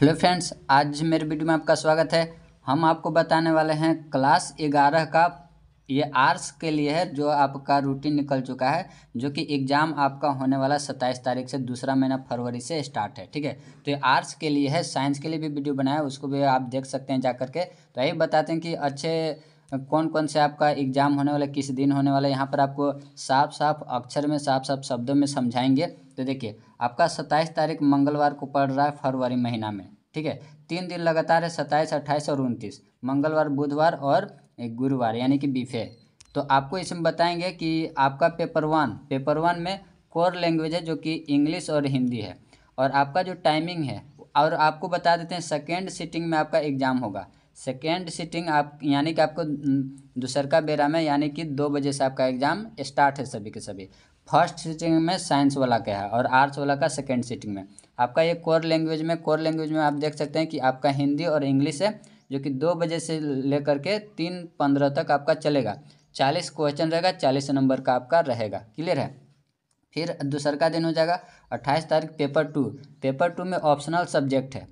hello friends आज मेरे video में आपका स्वागत है हम आपको बताने वाले हैं क्लास ग्यारह का ये आर्ट्स के लिए है जो आपका रूटीन निकल चुका है जो कि एग्ज़ाम आपका होने वाला सत्ताईस तारीख से दूसरा महीना फरवरी से स्टार्ट है ठीक है तो ये आर्ट्स के लिए है साइंस के लिए भी वीडियो बनाया उसको भी आप देख सकते हैं जा करके तो यही बताते हैं कि अच्छे कौन कौन से आपका एग्जाम होने वाला किस दिन होने वाला यहाँ पर आपको साफ साफ अक्षर में साफ साफ शब्दों में समझाएंगे तो देखिए आपका सत्ताईस तारीख मंगलवार को पड़ रहा है फरवरी महीना में ठीक है तीन दिन लगातार है सत्ताईस अट्ठाईस और उनतीस मंगलवार बुधवार और गुरुवार यानी कि बीफे तो आपको इसमें बताएंगे कि आपका पेपर वन पेपर वन में कोर लैंग्वेज है जो कि इंग्लिश और हिंदी है और आपका जो टाइमिंग है और आपको बता देते हैं सेकेंड सिटिंग में आपका एग्ज़ाम होगा सेकेंड सिटिंग आप यानी कि आपको दूसर का बेरा में यानी कि दो बजे से आपका एग्ज़ाम स्टार्ट है सभी के सभी फर्स्ट सीटिंग में साइंस वाला का है और आर्ट्स वाला का सेकेंड सीटिंग में आपका ये कोर लैंग्वेज में कोर लैंग्वेज में आप देख सकते हैं कि आपका हिंदी और इंग्लिश है जो कि दो बजे से लेकर के तीन पंद्रह तक आपका चलेगा चालीस क्वेश्चन रहेगा चालीस नंबर का आपका रहेगा क्लियर है फिर दूसर का दिन हो जाएगा अट्ठाईस तारीख पेपर टू पेपर टू में ऑप्शनल सब्जेक्ट है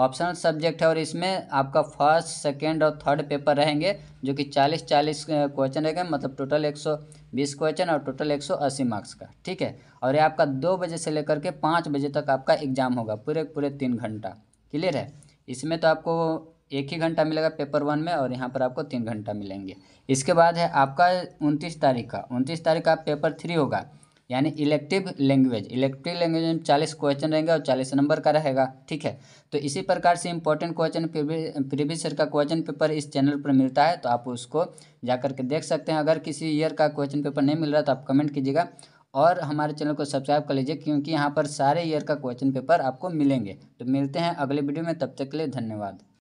ऑप्शनल सब्जेक्ट है और इसमें आपका फर्स्ट सेकेंड और थर्ड पेपर रहेंगे जो कि चालीस चालीस क्वेश्चन रहेगा मतलब टोटल एक सौ बीस क्वेश्चन और टोटल एक सौ अस्सी मार्क्स का ठीक है और ये आपका दो बजे से लेकर के पाँच बजे तक आपका एग्जाम होगा पूरे पूरे तीन घंटा क्लियर है इसमें तो आपको एक ही घंटा मिलेगा पेपर वन में और यहाँ पर आपको तीन घंटा मिलेंगे इसके बाद है आपका उनतीस तारीख का उनतीस तारीख का पेपर थ्री होगा यानी इलेक्टिव लैंग्वेज इलेक्टिव लैंग्वेज में चालीस क्वेश्चन रहेंगे और चालीस नंबर का रहेगा ठीक है तो इसी प्रकार से इंपॉर्टेंट क्वेश्चन प्रीवियस ईयर का क्वेश्चन पेपर इस चैनल पर मिलता है तो आप उसको जा करके देख सकते हैं अगर किसी ईयर का क्वेश्चन पेपर नहीं मिल रहा तो आप कमेंट कीजिएगा और हमारे चैनल को सब्सक्राइब कर लीजिए क्योंकि यहाँ पर सारे ईयर का क्वेश्चन पेपर आपको मिलेंगे तो मिलते हैं अगले वीडियो में तब तक के लिए धन्यवाद